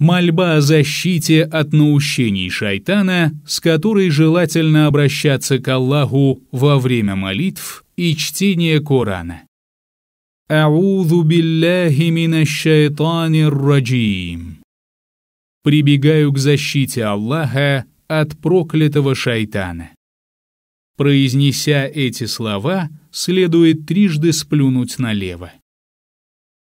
Мольба о защите от наущений шайтана, с которой желательно обращаться к Аллаху во время молитв и чтения Корана. Ауду билляхи минашшайтанир раджим. Прибегаю к защите Аллаха от проклятого шайтана. Произнеся эти слова, следует трижды сплюнуть налево.